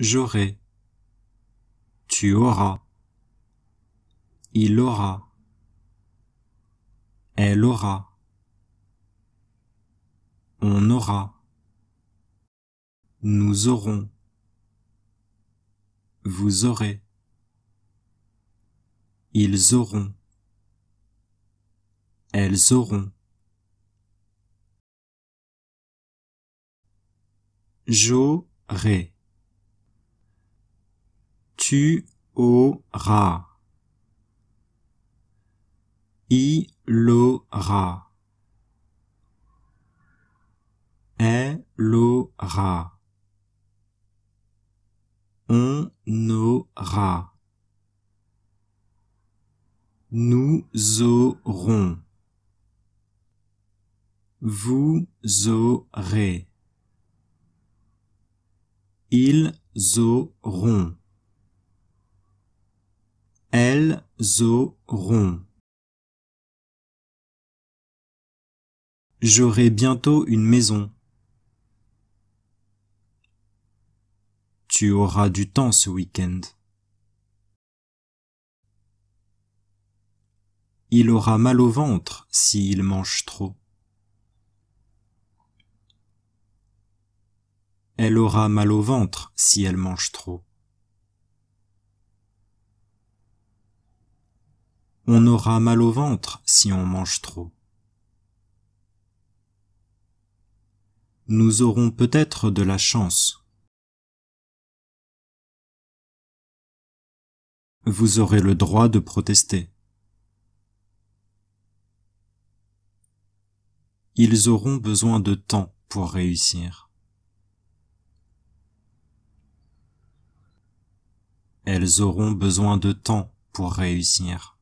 J'aurai. Tu auras. Il aura. Elle aura. On aura. Nous aurons. Vous aurez. Ils auront. Elles auront. J'aurai tu auras. Il aura. Elle aura. On aura. Nous aurons. Vous aurez. Ils auront. J'aurai bientôt une maison. Tu auras du temps ce week-end. Il aura mal au ventre s'il mange trop. Elle aura mal au ventre si elle mange trop. On aura mal au ventre si on mange trop. Nous aurons peut-être de la chance. Vous aurez le droit de protester. Ils auront besoin de temps pour réussir. Elles auront besoin de temps pour réussir.